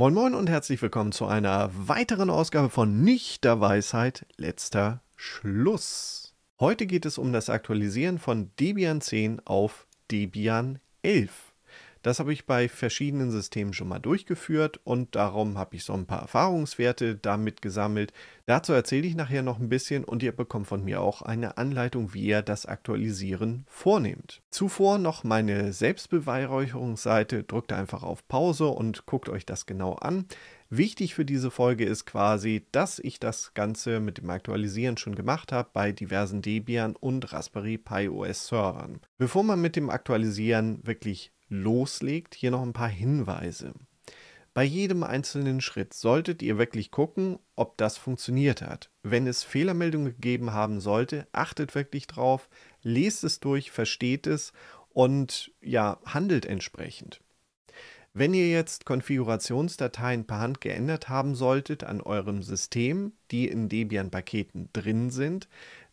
Moin Moin und herzlich willkommen zu einer weiteren Ausgabe von Nichter Weisheit letzter Schluss. Heute geht es um das Aktualisieren von Debian 10 auf Debian 11. Das habe ich bei verschiedenen Systemen schon mal durchgeführt und darum habe ich so ein paar Erfahrungswerte damit gesammelt. Dazu erzähle ich nachher noch ein bisschen und ihr bekommt von mir auch eine Anleitung, wie ihr das Aktualisieren vornehmt. Zuvor noch meine Selbstbeweihräucherungsseite. Drückt einfach auf Pause und guckt euch das genau an. Wichtig für diese Folge ist quasi, dass ich das Ganze mit dem Aktualisieren schon gemacht habe bei diversen Debian und Raspberry Pi OS Servern. Bevor man mit dem Aktualisieren wirklich loslegt, hier noch ein paar Hinweise. Bei jedem einzelnen Schritt solltet ihr wirklich gucken, ob das funktioniert hat. Wenn es Fehlermeldungen gegeben haben sollte, achtet wirklich drauf, lest es durch, versteht es und ja, handelt entsprechend. Wenn ihr jetzt Konfigurationsdateien per Hand geändert haben solltet an eurem System, die in Debian-Paketen drin sind,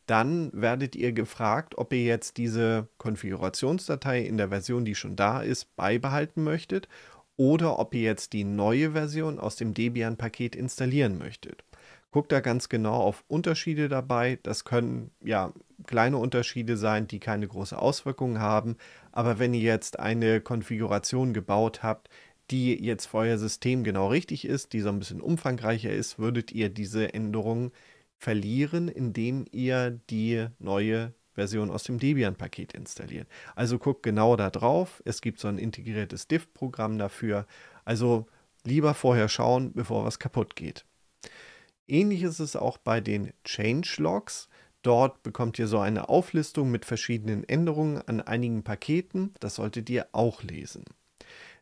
dann werdet ihr gefragt, ob ihr jetzt diese Konfigurationsdatei in der Version, die schon da ist, beibehalten möchtet oder ob ihr jetzt die neue Version aus dem Debian-Paket installieren möchtet. Guckt da ganz genau auf Unterschiede dabei. Das können ja kleine Unterschiede sein, die keine große Auswirkung haben. Aber wenn ihr jetzt eine Konfiguration gebaut habt, die jetzt für euer System genau richtig ist, die so ein bisschen umfangreicher ist, würdet ihr diese Änderungen verlieren, indem ihr die neue Version aus dem Debian-Paket installiert. Also guckt genau da drauf. Es gibt so ein integriertes Diff-Programm dafür. Also lieber vorher schauen, bevor was kaputt geht. Ähnlich ist es auch bei den Changelogs. Dort bekommt ihr so eine Auflistung mit verschiedenen Änderungen an einigen Paketen. Das solltet ihr auch lesen.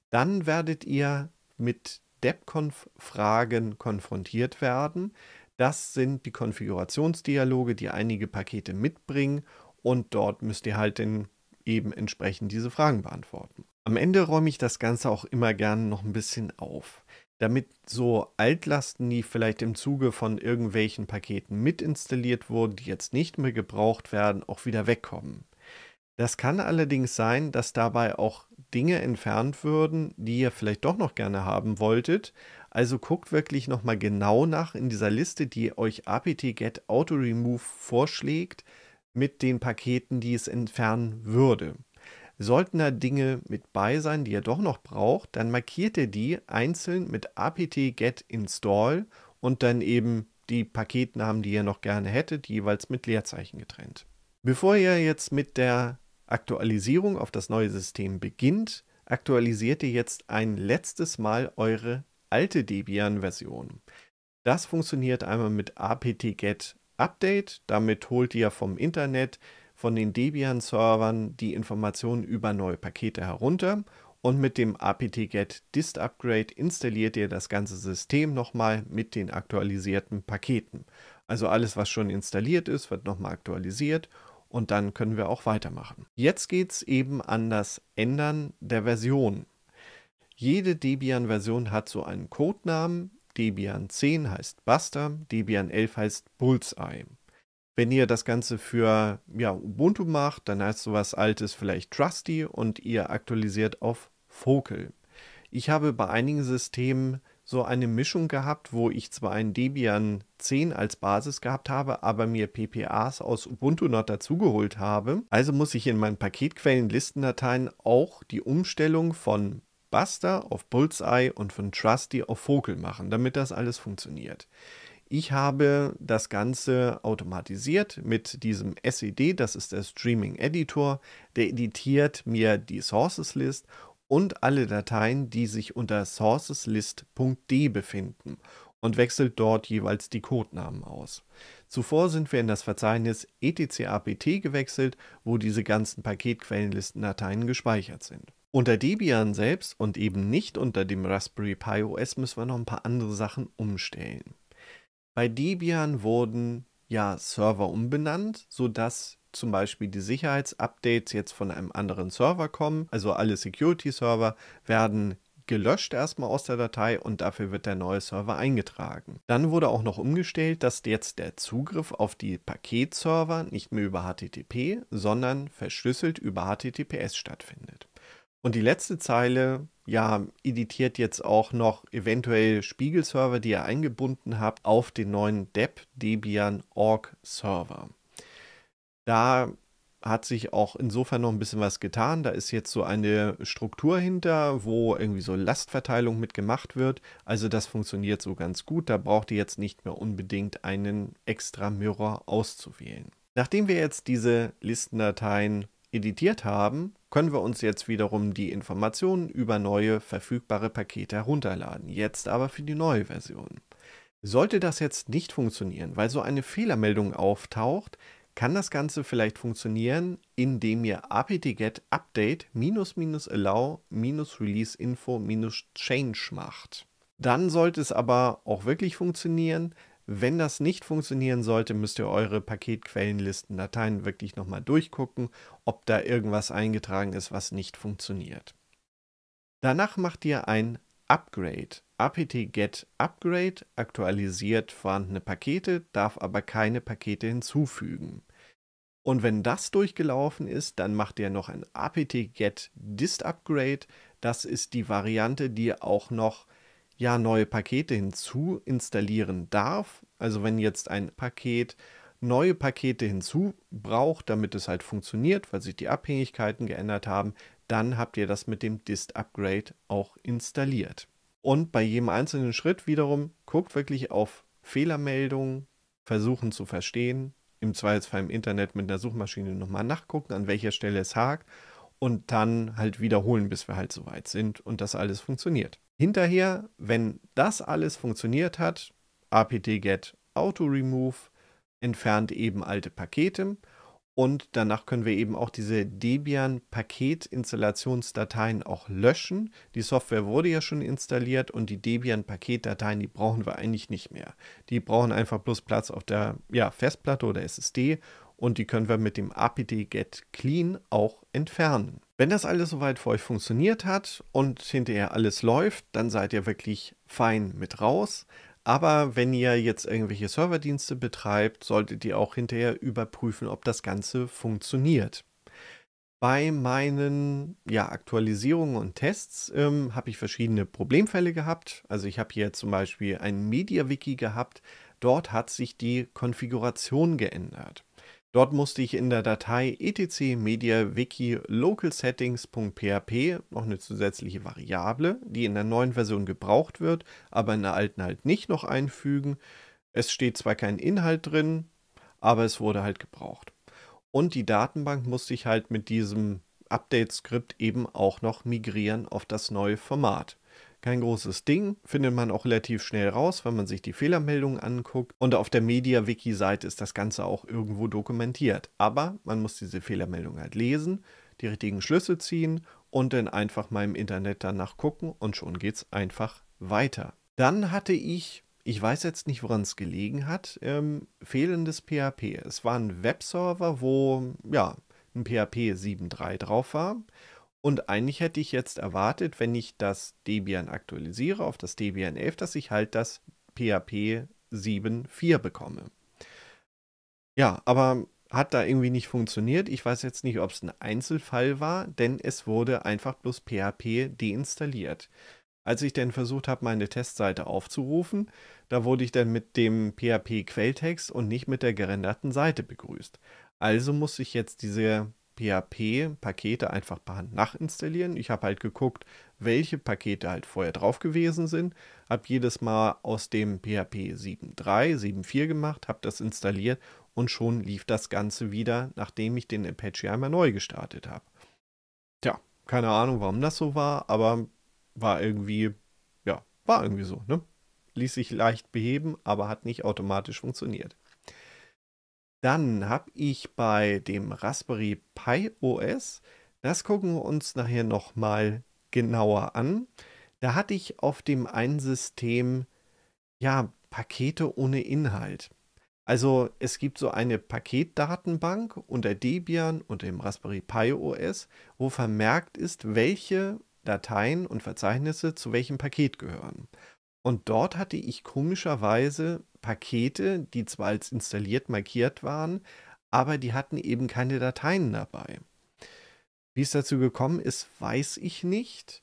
Dann werdet ihr mit DebConf-Fragen konfrontiert werden. Das sind die Konfigurationsdialoge, die einige Pakete mitbringen und dort müsst ihr halt dann eben entsprechend diese Fragen beantworten. Am Ende räume ich das Ganze auch immer gerne noch ein bisschen auf, damit so Altlasten, die vielleicht im Zuge von irgendwelchen Paketen mitinstalliert wurden, die jetzt nicht mehr gebraucht werden, auch wieder wegkommen. Das kann allerdings sein, dass dabei auch Dinge entfernt würden, die ihr vielleicht doch noch gerne haben wolltet, also guckt wirklich nochmal genau nach in dieser Liste, die euch apt-get auto-remove vorschlägt mit den Paketen, die es entfernen würde. Sollten da Dinge mit bei sein, die ihr doch noch braucht, dann markiert ihr die einzeln mit apt-get install und dann eben die Paketnamen, die ihr noch gerne hättet, jeweils mit Leerzeichen getrennt. Bevor ihr jetzt mit der Aktualisierung auf das neue System beginnt, aktualisiert ihr jetzt ein letztes Mal eure alte Debian-Version. Das funktioniert einmal mit apt-get e Update. Damit holt ihr vom Internet, von den Debian-Servern die Informationen über neue Pakete herunter und mit dem apt-get e dist Upgrade installiert ihr das ganze System nochmal mit den aktualisierten Paketen. Also alles, was schon installiert ist, wird nochmal aktualisiert und dann können wir auch weitermachen. Jetzt geht es eben an das Ändern der Version. Jede Debian-Version hat so einen Codenamen. Debian 10 heißt Buster, Debian 11 heißt Bullseye. Wenn ihr das Ganze für ja, Ubuntu macht, dann heißt sowas altes vielleicht Trusty und ihr aktualisiert auf Focal. Ich habe bei einigen Systemen so eine Mischung gehabt, wo ich zwar ein Debian 10 als Basis gehabt habe, aber mir PPAs aus Ubuntu noch dazugeholt habe. Also muss ich in meinen Paketquellen-Listendateien auch die Umstellung von Buster auf Bullseye und von Trusty auf Vogel machen, damit das alles funktioniert. Ich habe das Ganze automatisiert mit diesem SED, das ist der Streaming Editor, der editiert mir die Sources List und alle Dateien, die sich unter sourceslist.d befinden und wechselt dort jeweils die Codenamen aus. Zuvor sind wir in das Verzeichnis etcapt gewechselt, wo diese ganzen Paketquellenlistendateien gespeichert sind. Unter Debian selbst und eben nicht unter dem Raspberry Pi OS müssen wir noch ein paar andere Sachen umstellen. Bei Debian wurden ja Server umbenannt, sodass zum Beispiel die Sicherheitsupdates jetzt von einem anderen Server kommen. Also alle Security-Server werden gelöscht erstmal aus der Datei und dafür wird der neue Server eingetragen. Dann wurde auch noch umgestellt, dass jetzt der Zugriff auf die Paketserver nicht mehr über HTTP, sondern verschlüsselt über HTTPS stattfindet. Und die letzte Zeile, ja, editiert jetzt auch noch eventuell Spiegelserver, die ihr eingebunden habt, auf den neuen Depp Debian Org Server. Da hat sich auch insofern noch ein bisschen was getan. Da ist jetzt so eine Struktur hinter, wo irgendwie so Lastverteilung mitgemacht wird. Also das funktioniert so ganz gut. Da braucht ihr jetzt nicht mehr unbedingt einen extra Mirror auszuwählen. Nachdem wir jetzt diese Listendateien editiert haben, können wir uns jetzt wiederum die Informationen über neue verfügbare Pakete herunterladen, jetzt aber für die neue Version. Sollte das jetzt nicht funktionieren, weil so eine Fehlermeldung auftaucht, kann das Ganze vielleicht funktionieren, indem ihr apt-get update allow release info change macht. Dann sollte es aber auch wirklich funktionieren, wenn das nicht funktionieren sollte, müsst ihr eure Paketquellenlisten-Dateien wirklich nochmal durchgucken, ob da irgendwas eingetragen ist, was nicht funktioniert. Danach macht ihr ein Upgrade. apt-get Upgrade aktualisiert vorhandene Pakete, darf aber keine Pakete hinzufügen. Und wenn das durchgelaufen ist, dann macht ihr noch ein apt-get dist Upgrade. Das ist die Variante, die auch noch ja neue Pakete hinzu installieren darf. Also wenn jetzt ein Paket neue Pakete hinzu braucht, damit es halt funktioniert, weil sich die Abhängigkeiten geändert haben, dann habt ihr das mit dem Dist-Upgrade auch installiert. Und bei jedem einzelnen Schritt wiederum guckt wirklich auf Fehlermeldungen, versuchen zu verstehen, im Zweifelsfall im Internet mit einer Suchmaschine nochmal nachgucken, an welcher Stelle es hakt und dann halt wiederholen, bis wir halt soweit sind und das alles funktioniert hinterher, wenn das alles funktioniert hat, apt-get auto-remove entfernt eben alte Pakete und danach können wir eben auch diese Debian-Paketinstallationsdateien auch löschen. Die Software wurde ja schon installiert und die Debian-Paketdateien, die brauchen wir eigentlich nicht mehr. Die brauchen einfach bloß Platz auf der ja, Festplatte oder SSD und die können wir mit dem apt-get clean auch entfernen. Wenn das alles soweit für euch funktioniert hat und hinterher alles läuft, dann seid ihr wirklich fein mit raus. Aber wenn ihr jetzt irgendwelche Serverdienste betreibt, solltet ihr auch hinterher überprüfen, ob das Ganze funktioniert. Bei meinen ja, Aktualisierungen und Tests ähm, habe ich verschiedene Problemfälle gehabt. Also ich habe hier zum Beispiel ein MediaWiki gehabt. Dort hat sich die Konfiguration geändert. Dort musste ich in der Datei etc media wiki local settings.php noch eine zusätzliche Variable, die in der neuen Version gebraucht wird, aber in der alten halt nicht noch einfügen. Es steht zwar kein Inhalt drin, aber es wurde halt gebraucht. Und die Datenbank musste ich halt mit diesem Update-Skript eben auch noch migrieren auf das neue Format. Kein großes Ding, findet man auch relativ schnell raus, wenn man sich die Fehlermeldungen anguckt. Und auf der MediaWiki-Seite ist das Ganze auch irgendwo dokumentiert. Aber man muss diese Fehlermeldung halt lesen, die richtigen Schlüsse ziehen und dann einfach mal im Internet danach gucken und schon geht es einfach weiter. Dann hatte ich, ich weiß jetzt nicht, woran es gelegen hat, ähm, fehlendes PHP. Es war ein Webserver, wo ja ein PHP 7.3 drauf war und eigentlich hätte ich jetzt erwartet, wenn ich das Debian aktualisiere auf das Debian 11, dass ich halt das PHP 7.4 bekomme. Ja, aber hat da irgendwie nicht funktioniert. Ich weiß jetzt nicht, ob es ein Einzelfall war, denn es wurde einfach bloß PHP deinstalliert. Als ich dann versucht habe, meine Testseite aufzurufen, da wurde ich dann mit dem PHP-Quelltext und nicht mit der gerenderten Seite begrüßt. Also muss ich jetzt diese PHP-Pakete einfach per Hand nachinstallieren. Ich habe halt geguckt, welche Pakete halt vorher drauf gewesen sind, habe jedes Mal aus dem PHP 7.3, 7.4 gemacht, habe das installiert und schon lief das Ganze wieder, nachdem ich den Apache einmal neu gestartet habe. Tja, keine Ahnung, warum das so war, aber war irgendwie, ja, war irgendwie so, ne? Ließ sich leicht beheben, aber hat nicht automatisch funktioniert. Dann habe ich bei dem Raspberry Pi OS, das gucken wir uns nachher nochmal genauer an. Da hatte ich auf dem einen System, ja, Pakete ohne Inhalt. Also es gibt so eine Paketdatenbank unter Debian und dem Raspberry Pi OS, wo vermerkt ist, welche Dateien und Verzeichnisse zu welchem Paket gehören. Und dort hatte ich komischerweise Pakete, die zwar als installiert markiert waren, aber die hatten eben keine Dateien dabei. Wie es dazu gekommen ist, weiß ich nicht.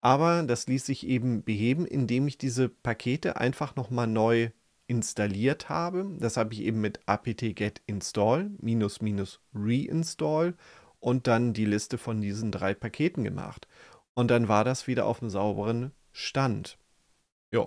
Aber das ließ sich eben beheben, indem ich diese Pakete einfach nochmal neu installiert habe. Das habe ich eben mit apt-get install minus minus reinstall und dann die Liste von diesen drei Paketen gemacht. Und dann war das wieder auf dem sauberen Stand. Ja.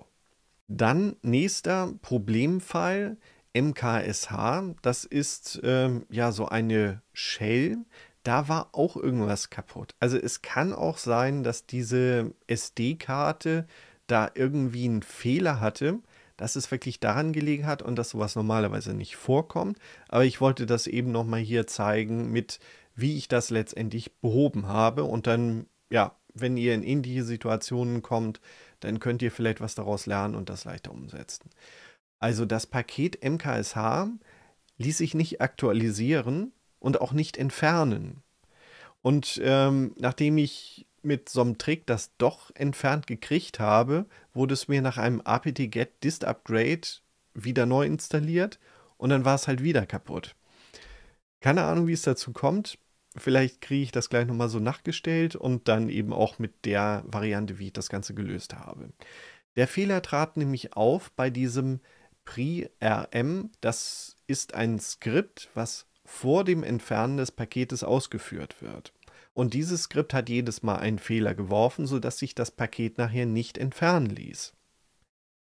Dann nächster Problemfall MKSH. Das ist ähm, ja so eine Shell. Da war auch irgendwas kaputt. Also es kann auch sein, dass diese SD-Karte da irgendwie einen Fehler hatte, dass es wirklich daran gelegen hat und dass sowas normalerweise nicht vorkommt. Aber ich wollte das eben nochmal hier zeigen mit, wie ich das letztendlich behoben habe. Und dann, ja, wenn ihr in ähnliche Situationen kommt, dann könnt ihr vielleicht was daraus lernen und das leichter umsetzen. Also das Paket MKSH ließ sich nicht aktualisieren und auch nicht entfernen. Und ähm, nachdem ich mit so einem Trick das doch entfernt gekriegt habe, wurde es mir nach einem apt-get dist upgrade wieder neu installiert und dann war es halt wieder kaputt. Keine Ahnung, wie es dazu kommt. Vielleicht kriege ich das gleich nochmal so nachgestellt und dann eben auch mit der Variante, wie ich das Ganze gelöst habe. Der Fehler trat nämlich auf bei diesem PRI-RM. Das ist ein Skript, was vor dem Entfernen des Paketes ausgeführt wird. Und dieses Skript hat jedes Mal einen Fehler geworfen, sodass sich das Paket nachher nicht entfernen ließ.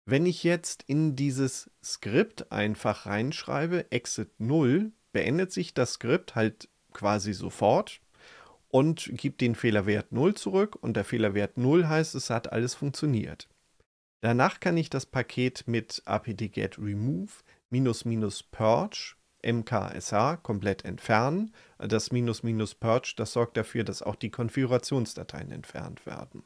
Wenn ich jetzt in dieses Skript einfach reinschreibe, exit 0, beendet sich das Skript halt quasi sofort und gibt den Fehlerwert 0 zurück und der Fehlerwert 0 heißt, es hat alles funktioniert. Danach kann ich das Paket mit apt-get remove minus purge mksh komplett entfernen. Das minus minus purge, das sorgt dafür, dass auch die Konfigurationsdateien entfernt werden.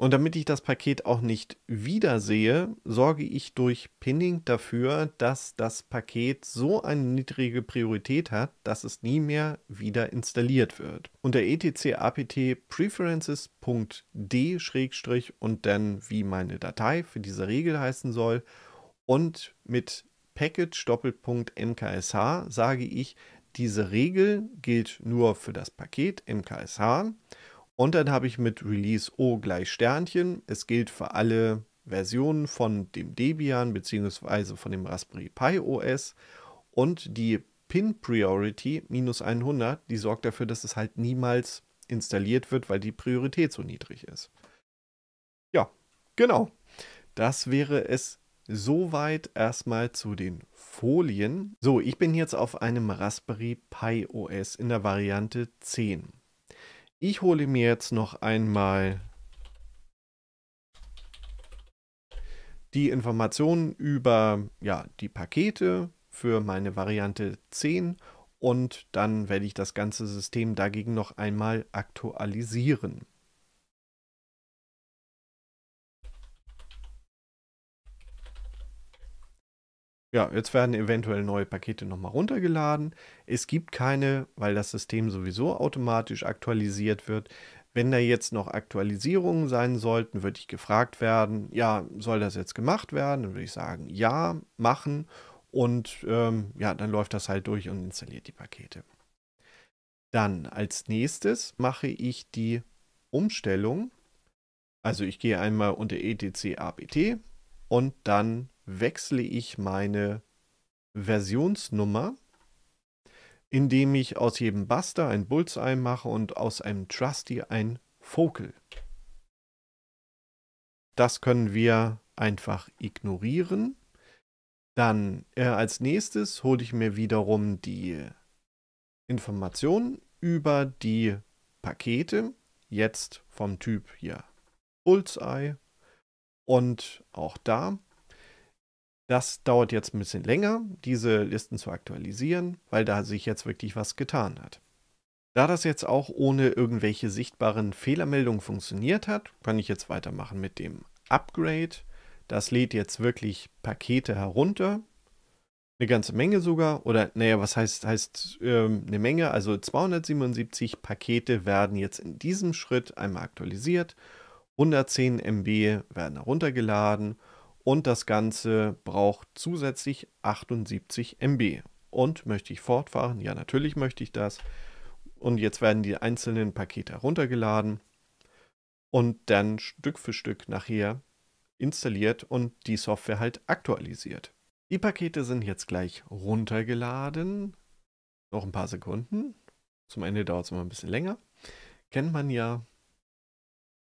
Und damit ich das Paket auch nicht wiedersehe, sorge ich durch Pinning dafür, dass das Paket so eine niedrige Priorität hat, dass es nie mehr wieder installiert wird. Unter etc apt preferences.d und dann wie meine Datei für diese Regel heißen soll und mit package mksh sage ich, diese Regel gilt nur für das Paket mksh und dann habe ich mit Release O gleich Sternchen. Es gilt für alle Versionen von dem Debian bzw. von dem Raspberry Pi OS. Und die Pin Priority minus 100, die sorgt dafür, dass es halt niemals installiert wird, weil die Priorität so niedrig ist. Ja, genau. Das wäre es soweit erstmal zu den Folien. So, ich bin jetzt auf einem Raspberry Pi OS in der Variante 10. Ich hole mir jetzt noch einmal die Informationen über ja, die Pakete für meine Variante 10 und dann werde ich das ganze System dagegen noch einmal aktualisieren. Ja, jetzt werden eventuell neue Pakete nochmal runtergeladen. Es gibt keine, weil das System sowieso automatisch aktualisiert wird. Wenn da jetzt noch Aktualisierungen sein sollten, würde ich gefragt werden, ja, soll das jetzt gemacht werden? Dann würde ich sagen, ja, machen. Und ähm, ja, dann läuft das halt durch und installiert die Pakete. Dann als nächstes mache ich die Umstellung. Also ich gehe einmal unter etc apt, und dann wechsle ich meine Versionsnummer, indem ich aus jedem Buster ein Bullseye mache und aus einem Trusty ein Focal. Das können wir einfach ignorieren. Dann äh, als nächstes hole ich mir wiederum die Informationen über die Pakete. Jetzt vom Typ hier Bullseye und auch da, das dauert jetzt ein bisschen länger, diese Listen zu aktualisieren, weil da sich jetzt wirklich was getan hat. Da das jetzt auch ohne irgendwelche sichtbaren Fehlermeldungen funktioniert hat, kann ich jetzt weitermachen mit dem Upgrade. Das lädt jetzt wirklich Pakete herunter. Eine ganze Menge sogar. Oder naja, was heißt, heißt ähm, eine Menge? Also 277 Pakete werden jetzt in diesem Schritt einmal aktualisiert 110 MB werden heruntergeladen und das Ganze braucht zusätzlich 78 MB. Und möchte ich fortfahren? Ja, natürlich möchte ich das. Und jetzt werden die einzelnen Pakete heruntergeladen und dann Stück für Stück nachher installiert und die Software halt aktualisiert. Die Pakete sind jetzt gleich runtergeladen. Noch ein paar Sekunden. Zum Ende dauert es immer ein bisschen länger. Kennt man ja,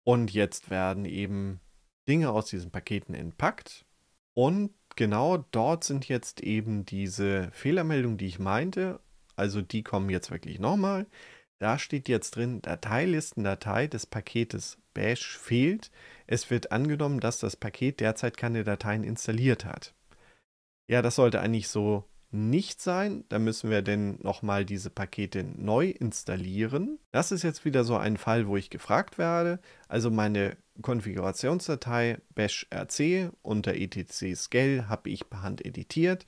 und jetzt werden eben Dinge aus diesen Paketen entpackt. Und genau dort sind jetzt eben diese Fehlermeldungen, die ich meinte. Also die kommen jetzt wirklich nochmal. Da steht jetzt drin, Dateilistendatei des Paketes Bash fehlt. Es wird angenommen, dass das Paket derzeit keine Dateien installiert hat. Ja, das sollte eigentlich so nicht sein. Da müssen wir denn nochmal diese Pakete neu installieren. Das ist jetzt wieder so ein Fall, wo ich gefragt werde. Also meine Konfigurationsdatei bash rc unter etc scale habe ich per Hand editiert.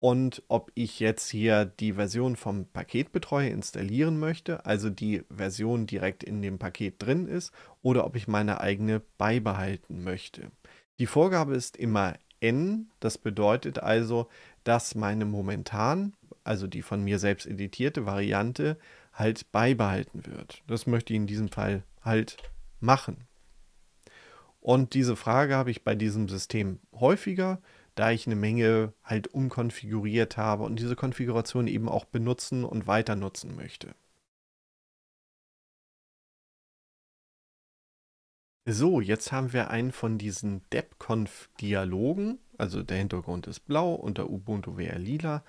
Und ob ich jetzt hier die Version vom Paketbetreuer installieren möchte, also die Version direkt in dem Paket drin ist, oder ob ich meine eigene beibehalten möchte. Die Vorgabe ist immer n, das bedeutet also, dass meine momentan, also die von mir selbst editierte Variante, halt beibehalten wird. Das möchte ich in diesem Fall halt machen. Und diese Frage habe ich bei diesem System häufiger, da ich eine Menge halt umkonfiguriert habe und diese Konfiguration eben auch benutzen und weiter nutzen möchte. So, jetzt haben wir einen von diesen DebConf-Dialogen. Also der Hintergrund ist blau und der Ubuntu wäre lila.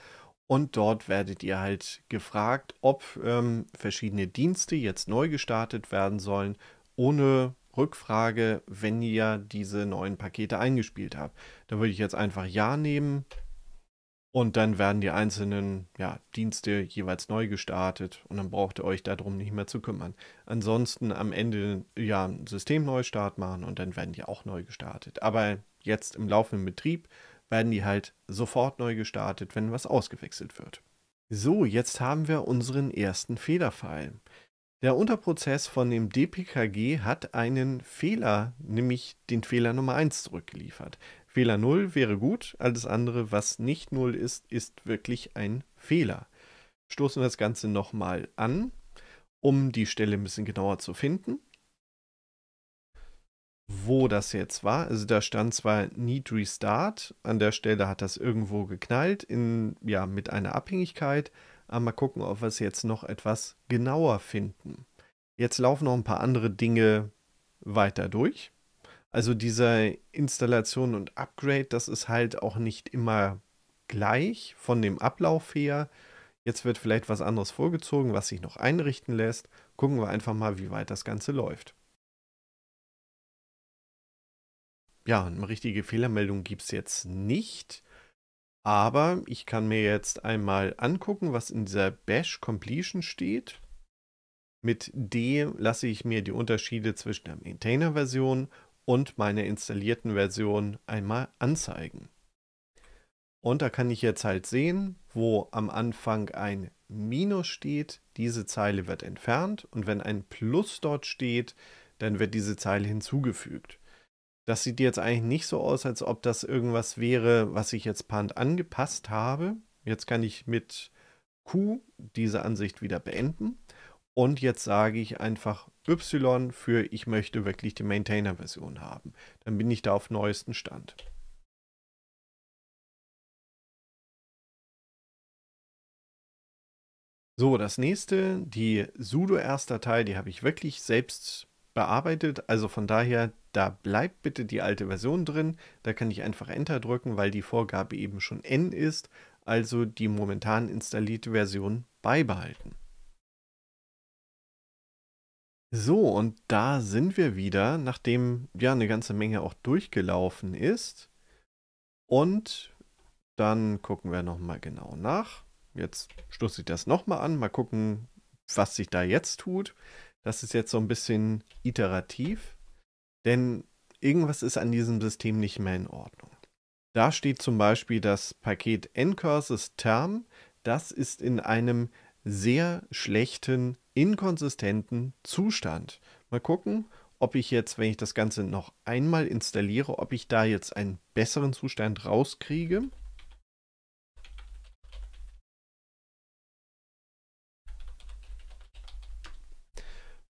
Und dort werdet ihr halt gefragt, ob ähm, verschiedene Dienste jetzt neu gestartet werden sollen, ohne Rückfrage, wenn ihr diese neuen Pakete eingespielt habt. Da würde ich jetzt einfach Ja nehmen und dann werden die einzelnen ja, Dienste jeweils neu gestartet und dann braucht ihr euch darum nicht mehr zu kümmern. Ansonsten am Ende ja einen Systemneustart machen und dann werden die auch neu gestartet. Aber jetzt im laufenden Betrieb werden die halt sofort neu gestartet, wenn was ausgewechselt wird. So, jetzt haben wir unseren ersten Fehlerfall. Der Unterprozess von dem DPKG hat einen Fehler, nämlich den Fehler Nummer 1 zurückgeliefert. Fehler 0 wäre gut, alles andere, was nicht 0 ist, ist wirklich ein Fehler. Stoßen wir das Ganze nochmal an, um die Stelle ein bisschen genauer zu finden. Wo das jetzt war, also da stand zwar Need Restart, an der Stelle hat das irgendwo geknallt, in, ja, mit einer Abhängigkeit, aber mal gucken, ob wir es jetzt noch etwas genauer finden. Jetzt laufen noch ein paar andere Dinge weiter durch. Also dieser Installation und Upgrade, das ist halt auch nicht immer gleich von dem Ablauf her. Jetzt wird vielleicht was anderes vorgezogen, was sich noch einrichten lässt. Gucken wir einfach mal, wie weit das Ganze läuft. Ja, eine richtige Fehlermeldung gibt es jetzt nicht. Aber ich kann mir jetzt einmal angucken, was in dieser Bash Completion steht. Mit D lasse ich mir die Unterschiede zwischen der Maintainer-Version und meine installierten Versionen einmal anzeigen. Und da kann ich jetzt halt sehen, wo am Anfang ein Minus steht, diese Zeile wird entfernt und wenn ein Plus dort steht, dann wird diese Zeile hinzugefügt. Das sieht jetzt eigentlich nicht so aus, als ob das irgendwas wäre, was ich jetzt Pand angepasst habe. Jetzt kann ich mit Q diese Ansicht wieder beenden und jetzt sage ich einfach Y für ich möchte wirklich die Maintainer-Version haben. Dann bin ich da auf neuesten Stand. So, das nächste, die sudo-erst-Datei, die habe ich wirklich selbst bearbeitet. Also von daher, da bleibt bitte die alte Version drin. Da kann ich einfach Enter drücken, weil die Vorgabe eben schon N ist. Also die momentan installierte Version beibehalten. So, und da sind wir wieder, nachdem ja eine ganze Menge auch durchgelaufen ist. Und dann gucken wir nochmal genau nach. Jetzt stoße ich das nochmal an, mal gucken, was sich da jetzt tut. Das ist jetzt so ein bisschen iterativ, denn irgendwas ist an diesem System nicht mehr in Ordnung. Da steht zum Beispiel das Paket ncurses term. Das ist in einem sehr schlechten inkonsistenten Zustand. Mal gucken, ob ich jetzt, wenn ich das Ganze noch einmal installiere, ob ich da jetzt einen besseren Zustand rauskriege.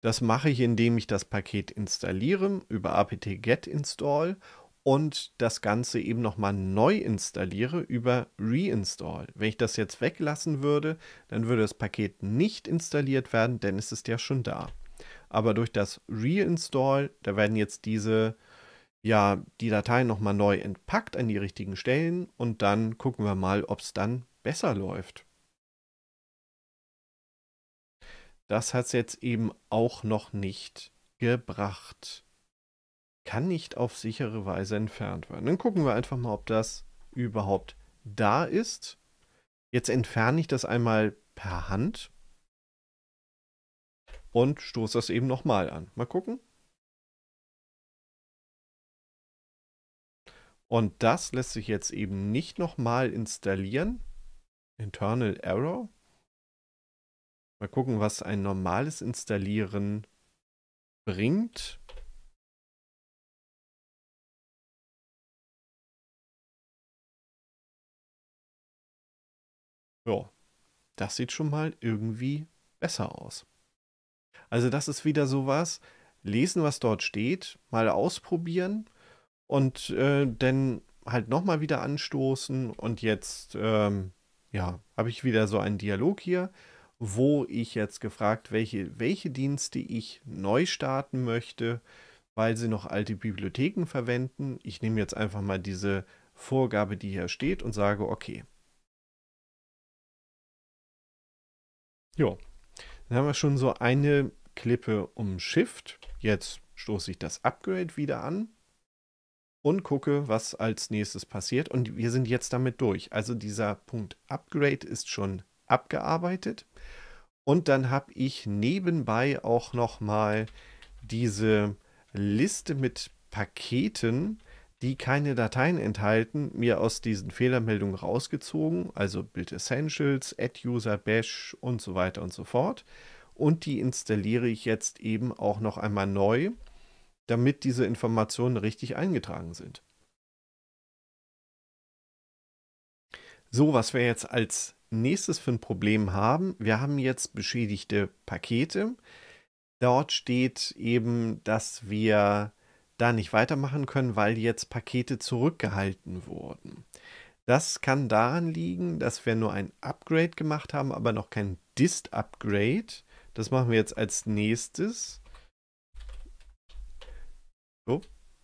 Das mache ich, indem ich das Paket installiere über apt-get install und das Ganze eben nochmal neu installiere über Reinstall. Wenn ich das jetzt weglassen würde, dann würde das Paket nicht installiert werden, denn es ist ja schon da. Aber durch das Reinstall, da werden jetzt diese, ja, die Dateien nochmal neu entpackt an die richtigen Stellen und dann gucken wir mal, ob es dann besser läuft. Das hat es jetzt eben auch noch nicht gebracht kann nicht auf sichere Weise entfernt werden. Dann gucken wir einfach mal, ob das überhaupt da ist. Jetzt entferne ich das einmal per Hand und stoße das eben nochmal an. Mal gucken. Und das lässt sich jetzt eben nicht nochmal installieren. Internal Error. Mal gucken, was ein normales Installieren bringt. Ja, das sieht schon mal irgendwie besser aus. Also das ist wieder sowas, lesen, was dort steht, mal ausprobieren und äh, dann halt nochmal wieder anstoßen und jetzt, ähm, ja, habe ich wieder so einen Dialog hier, wo ich jetzt gefragt, welche, welche Dienste ich neu starten möchte, weil sie noch alte Bibliotheken verwenden. Ich nehme jetzt einfach mal diese Vorgabe, die hier steht und sage, okay, Ja, dann haben wir schon so eine Klippe umschifft. Jetzt stoße ich das Upgrade wieder an und gucke, was als nächstes passiert. Und wir sind jetzt damit durch. Also dieser Punkt Upgrade ist schon abgearbeitet. Und dann habe ich nebenbei auch noch mal diese Liste mit Paketen, die keine Dateien enthalten, mir aus diesen Fehlermeldungen rausgezogen, also Build Essentials, Add user Bash und so weiter und so fort. Und die installiere ich jetzt eben auch noch einmal neu, damit diese Informationen richtig eingetragen sind. So, was wir jetzt als nächstes für ein Problem haben, wir haben jetzt beschädigte Pakete. Dort steht eben, dass wir da nicht weitermachen können, weil jetzt Pakete zurückgehalten wurden. Das kann daran liegen, dass wir nur ein Upgrade gemacht haben, aber noch kein Dist-Upgrade. Das machen wir jetzt als nächstes. So,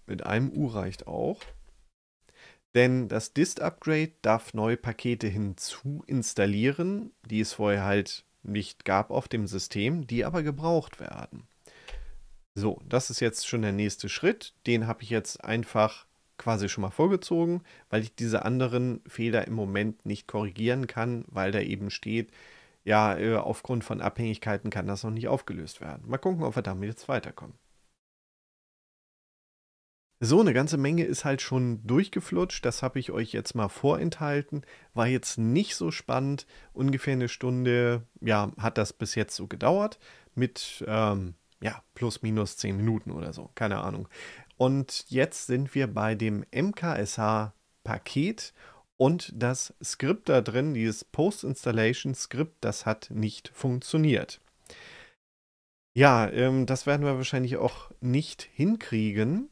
mit einem U reicht auch. Denn das Dist-Upgrade darf neue Pakete hinzu installieren, die es vorher halt nicht gab auf dem System, die aber gebraucht werden. So, das ist jetzt schon der nächste Schritt. Den habe ich jetzt einfach quasi schon mal vorgezogen, weil ich diese anderen Fehler im Moment nicht korrigieren kann, weil da eben steht, ja, äh, aufgrund von Abhängigkeiten kann das noch nicht aufgelöst werden. Mal gucken, ob wir damit jetzt weiterkommen. So, eine ganze Menge ist halt schon durchgeflutscht. Das habe ich euch jetzt mal vorenthalten. War jetzt nicht so spannend. Ungefähr eine Stunde, ja, hat das bis jetzt so gedauert. Mit ähm, ja, plus minus 10 Minuten oder so, keine Ahnung. Und jetzt sind wir bei dem MKSH-Paket und das Skript da drin, dieses Post-Installation-Skript, das hat nicht funktioniert. Ja, ähm, das werden wir wahrscheinlich auch nicht hinkriegen.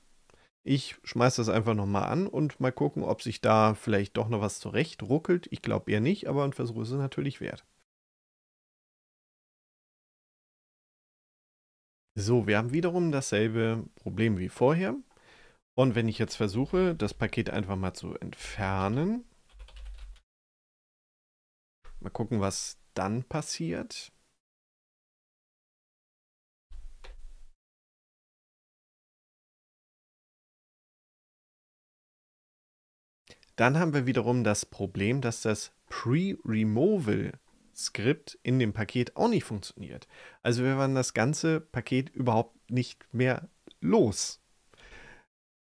Ich schmeiße das einfach nochmal an und mal gucken, ob sich da vielleicht doch noch was zurecht ruckelt. Ich glaube eher nicht, aber ein Versuch ist es natürlich wert. So, wir haben wiederum dasselbe Problem wie vorher. Und wenn ich jetzt versuche, das Paket einfach mal zu entfernen, mal gucken, was dann passiert. Dann haben wir wiederum das Problem, dass das Pre-Removal Skript in dem Paket auch nicht funktioniert. Also wir waren das ganze Paket überhaupt nicht mehr los.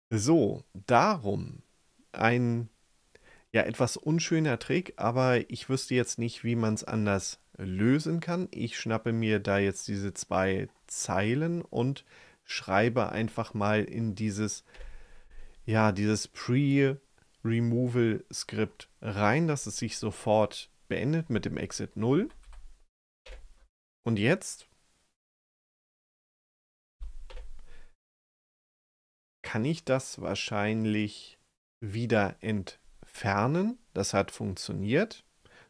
So, darum ein ja etwas unschöner Trick, aber ich wüsste jetzt nicht, wie man es anders lösen kann. Ich schnappe mir da jetzt diese zwei Zeilen und schreibe einfach mal in dieses ja, dieses Pre Removal Skript rein, dass es sich sofort beendet mit dem Exit 0. Und jetzt kann ich das wahrscheinlich wieder entfernen. Das hat funktioniert.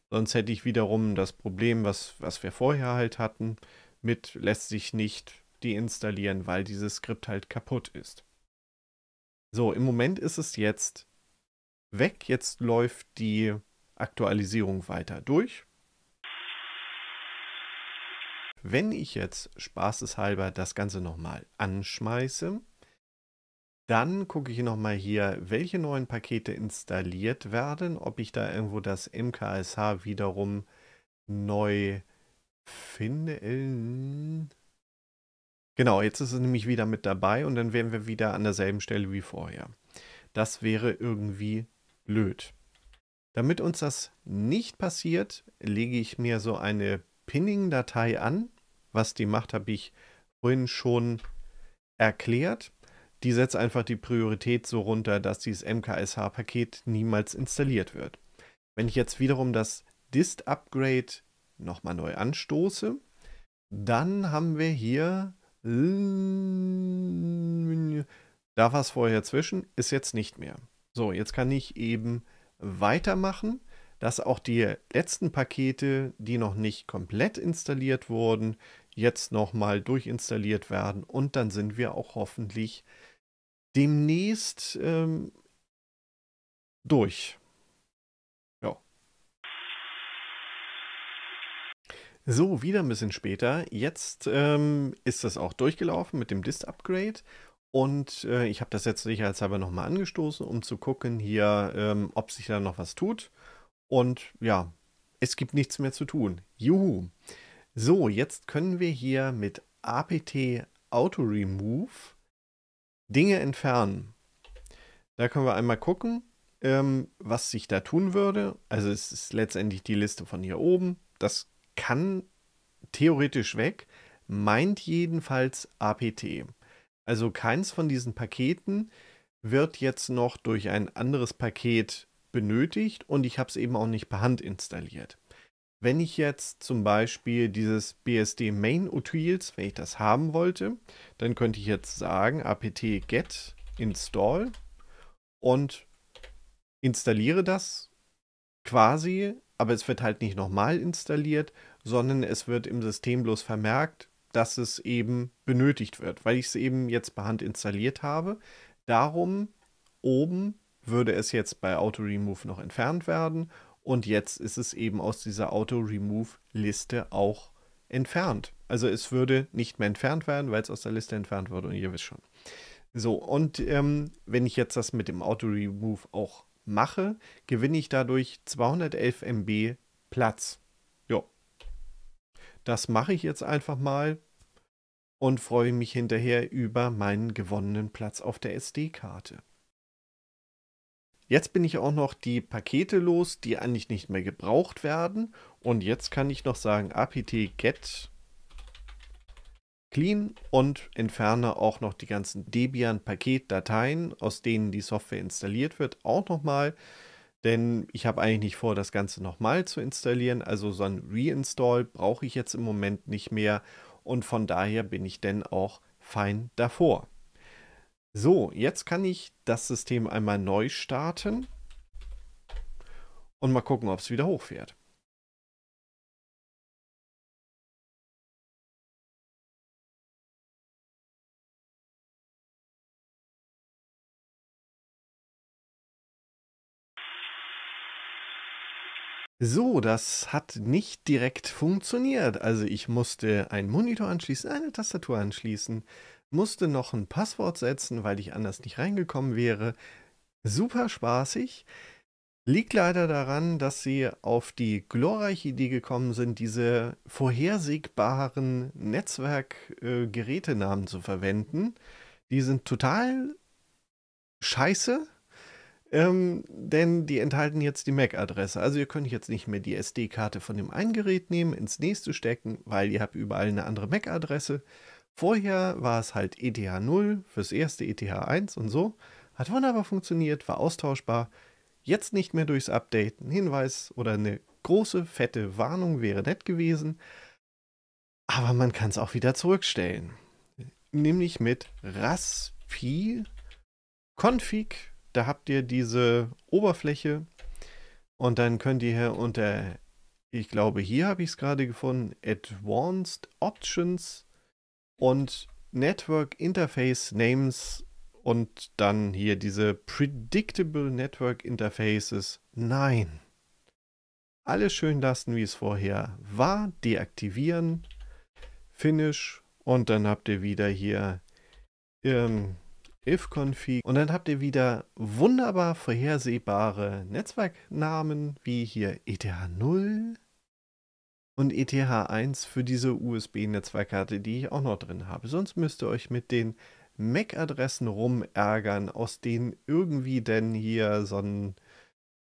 Sonst hätte ich wiederum das Problem, was, was wir vorher halt hatten, mit lässt sich nicht deinstallieren, weil dieses Skript halt kaputt ist. So, im Moment ist es jetzt weg. Jetzt läuft die Aktualisierung weiter durch. Wenn ich jetzt spaßeshalber das Ganze nochmal anschmeiße, dann gucke ich nochmal hier, welche neuen Pakete installiert werden, ob ich da irgendwo das MKSH wiederum neu finde. Genau, jetzt ist es nämlich wieder mit dabei und dann wären wir wieder an derselben Stelle wie vorher. Das wäre irgendwie blöd. Damit uns das nicht passiert, lege ich mir so eine Pinning-Datei an. Was die macht, habe ich vorhin schon erklärt. Die setzt einfach die Priorität so runter, dass dieses MKSH-Paket niemals installiert wird. Wenn ich jetzt wiederum das Dist-Upgrade nochmal neu anstoße, dann haben wir hier... Da war es vorher zwischen, ist jetzt nicht mehr. So, jetzt kann ich eben weitermachen, dass auch die letzten Pakete, die noch nicht komplett installiert wurden, jetzt nochmal durchinstalliert werden und dann sind wir auch hoffentlich demnächst ähm, durch. Ja. So, wieder ein bisschen später. Jetzt ähm, ist das auch durchgelaufen mit dem Dist-Upgrade und äh, ich habe das jetzt sicherheitshalber nochmal angestoßen, um zu gucken hier, ähm, ob sich da noch was tut. Und ja, es gibt nichts mehr zu tun. Juhu. So, jetzt können wir hier mit apt Auto Remove Dinge entfernen. Da können wir einmal gucken, ähm, was sich da tun würde. Also es ist letztendlich die Liste von hier oben. Das kann theoretisch weg, meint jedenfalls APT. Also keins von diesen Paketen wird jetzt noch durch ein anderes Paket benötigt und ich habe es eben auch nicht per Hand installiert. Wenn ich jetzt zum Beispiel dieses BSD Main Utils, wenn ich das haben wollte, dann könnte ich jetzt sagen apt get install und installiere das quasi, aber es wird halt nicht nochmal installiert, sondern es wird im System bloß vermerkt, dass es eben benötigt wird, weil ich es eben jetzt per Hand installiert habe. Darum oben würde es jetzt bei Auto-Remove noch entfernt werden und jetzt ist es eben aus dieser Auto-Remove-Liste auch entfernt. Also es würde nicht mehr entfernt werden, weil es aus der Liste entfernt wurde und ihr wisst schon. So, und ähm, wenn ich jetzt das mit dem Auto-Remove auch mache, gewinne ich dadurch 211 MB Platz. Das mache ich jetzt einfach mal und freue mich hinterher über meinen gewonnenen Platz auf der SD-Karte. Jetzt bin ich auch noch die Pakete los, die eigentlich nicht mehr gebraucht werden. Und jetzt kann ich noch sagen apt get clean und entferne auch noch die ganzen Debian-Paketdateien, aus denen die Software installiert wird, auch nochmal. mal denn ich habe eigentlich nicht vor, das Ganze nochmal zu installieren. Also so ein Reinstall brauche ich jetzt im Moment nicht mehr und von daher bin ich denn auch fein davor. So, jetzt kann ich das System einmal neu starten und mal gucken, ob es wieder hochfährt. So, das hat nicht direkt funktioniert. Also ich musste einen Monitor anschließen, eine Tastatur anschließen, musste noch ein Passwort setzen, weil ich anders nicht reingekommen wäre. Super spaßig. Liegt leider daran, dass sie auf die glorreiche Idee gekommen sind, diese vorhersehbaren Netzwerkgerätenamen äh, zu verwenden. Die sind total scheiße, ähm, denn die enthalten jetzt die MAC-Adresse. Also ihr könnt jetzt nicht mehr die SD-Karte von dem einen Gerät nehmen, ins nächste stecken, weil ihr habt überall eine andere MAC-Adresse. Vorher war es halt ETH0 fürs erste ETH1 und so. Hat wunderbar funktioniert, war austauschbar. Jetzt nicht mehr durchs Update. Ein Hinweis oder eine große, fette Warnung wäre nett gewesen. Aber man kann es auch wieder zurückstellen. Nämlich mit Raspi Config da habt ihr diese Oberfläche und dann könnt ihr hier unter, ich glaube, hier habe ich es gerade gefunden, Advanced Options und Network Interface Names und dann hier diese Predictable Network Interfaces. Nein. Alles schön lassen, wie es vorher war. Deaktivieren. Finish. Und dann habt ihr wieder hier ähm, ifconfig und dann habt ihr wieder wunderbar vorhersehbare Netzwerknamen wie hier ETH0 und ETH1 für diese USB-Netzwerkkarte, die ich auch noch drin habe. Sonst müsst ihr euch mit den MAC-Adressen rumärgern, aus denen irgendwie denn hier so ein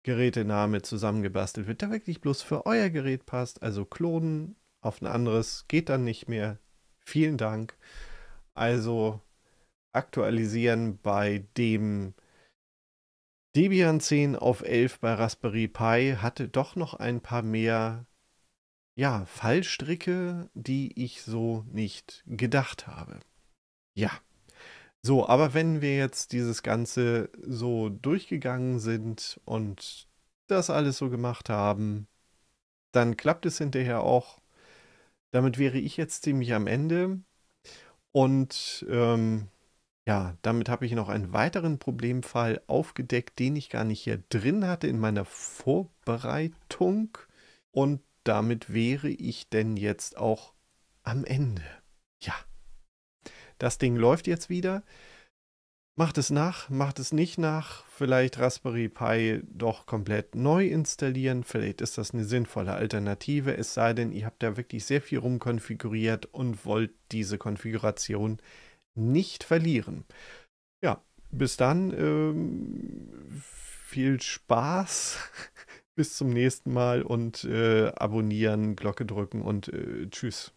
Gerätename zusammengebastelt wird, der wirklich bloß für euer Gerät passt. Also klonen auf ein anderes geht dann nicht mehr. Vielen Dank. Also aktualisieren bei dem Debian 10 auf 11 bei Raspberry Pi hatte doch noch ein paar mehr ja, Fallstricke, die ich so nicht gedacht habe. Ja. So, aber wenn wir jetzt dieses Ganze so durchgegangen sind und das alles so gemacht haben, dann klappt es hinterher auch. Damit wäre ich jetzt ziemlich am Ende. Und ähm, ja, damit habe ich noch einen weiteren Problemfall aufgedeckt, den ich gar nicht hier drin hatte in meiner Vorbereitung. Und damit wäre ich denn jetzt auch am Ende. Ja, das Ding läuft jetzt wieder. Macht es nach, macht es nicht nach. Vielleicht Raspberry Pi doch komplett neu installieren. Vielleicht ist das eine sinnvolle Alternative. Es sei denn, ihr habt da wirklich sehr viel rumkonfiguriert und wollt diese Konfiguration installieren nicht verlieren. Ja, bis dann. Ähm, viel Spaß. bis zum nächsten Mal und äh, abonnieren, Glocke drücken und äh, tschüss.